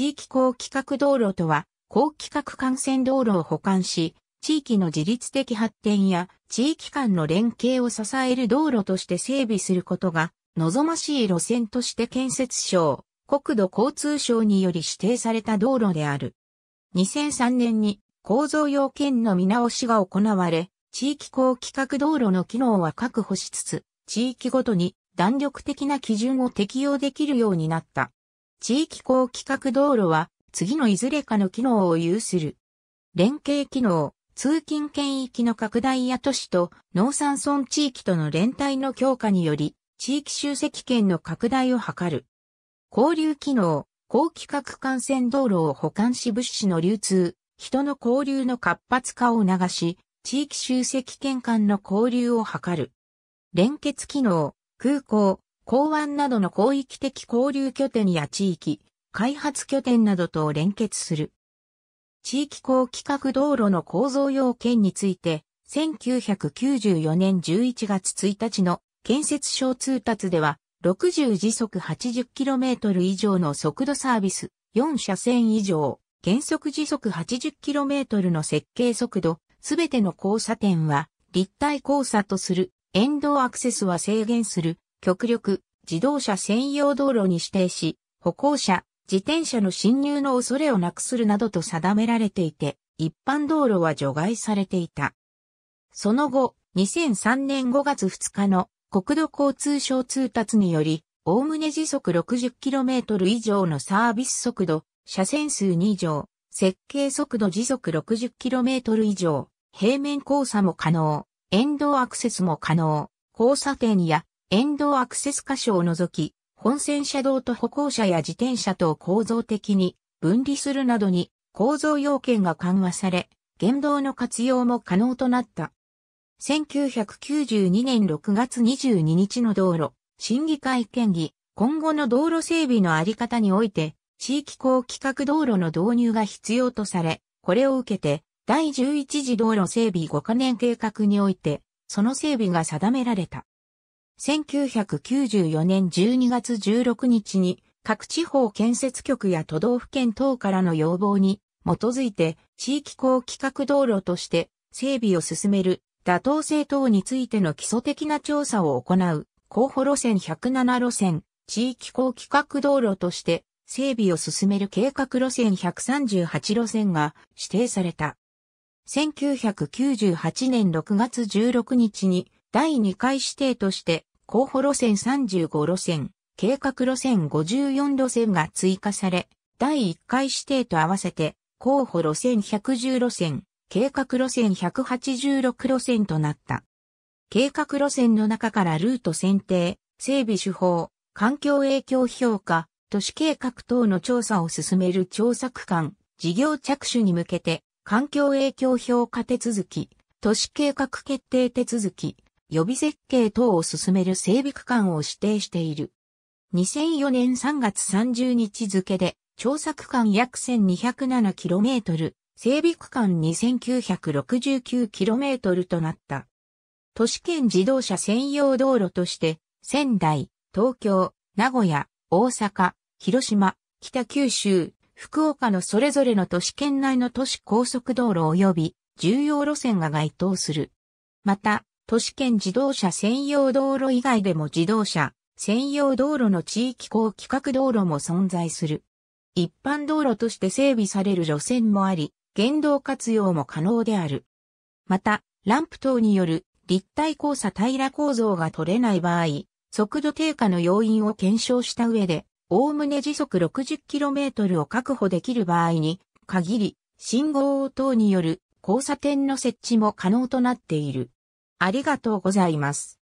地域高規格道路とは、高規格幹線道路を補完し、地域の自律的発展や地域間の連携を支える道路として整備することが望ましい路線として建設省、国土交通省により指定された道路である。2003年に構造要件の見直しが行われ、地域高規格道路の機能は確保しつつ、地域ごとに弾力的な基準を適用できるようになった。地域高規格道路は次のいずれかの機能を有する。連携機能、通勤圏域の拡大や都市と農産村地域との連帯の強化により、地域集積圏の拡大を図る。交流機能、高規格幹線道路を保管し物資の流通、人の交流の活発化を促し、地域集積圏間の交流を図る。連結機能、空港、港湾などの広域的交流拠点や地域、開発拠点などと連結する。地域高規格道路の構造要件について、1994年11月1日の建設省通達では、60時速 80km 以上の速度サービス、4車線以上、原則時速 80km の設計速度、すべての交差点は立体交差とする、沿道アクセスは制限する、極力自動車専用道路に指定し、歩行者、自転車の侵入の恐れをなくするなどと定められていて、一般道路は除外されていた。その後、2003年5月2日の国土交通省通達により、おおむね時速 60km 以上のサービス速度、車線数2乗、設計速度時速 60km 以上、平面交差も可能、沿道アクセスも可能、交差点や沿道アクセス箇所を除き、本線車道と歩行者や自転車と構造的に分離するなどに構造要件が緩和され、原動の活用も可能となった。1992年6月22日の道路、審議会県議、今後の道路整備のあり方において、地域公規格道路の導入が必要とされ、これを受けて、第11次道路整備5カ年計画において、その整備が定められた。1994年12月16日に各地方建設局や都道府県等からの要望に基づいて地域高規格道路として整備を進める妥当性等についての基礎的な調査を行う候補路線107路線地域高規格道路として整備を進める計画路線138路線が指定された。1998年6月16日に第2回指定として候補路線35路線、計画路線54路線が追加され、第1回指定と合わせて、候補路線110路線、計画路線186路線となった。計画路線の中からルート選定、整備手法、環境影響評価、都市計画等の調査を進める調査区間、事業着手に向けて、環境影響評価手続き、都市計画決定手続き、予備設計等を進める整備区間を指定している。2004年3月30日付で、調査区間約 1207km、整備区間 2969km となった。都市圏自動車専用道路として、仙台、東京、名古屋、大阪、広島、北九州、福岡のそれぞれの都市圏内の都市高速道路及び重要路線が該当する。また、都市圏自動車専用道路以外でも自動車専用道路の地域高規格道路も存在する。一般道路として整備される路線もあり、原動活用も可能である。また、ランプ等による立体交差平ら構造が取れない場合、速度低下の要因を検証した上で、おおむね時速 60km を確保できる場合に、限り、信号等による交差点の設置も可能となっている。ありがとうございます。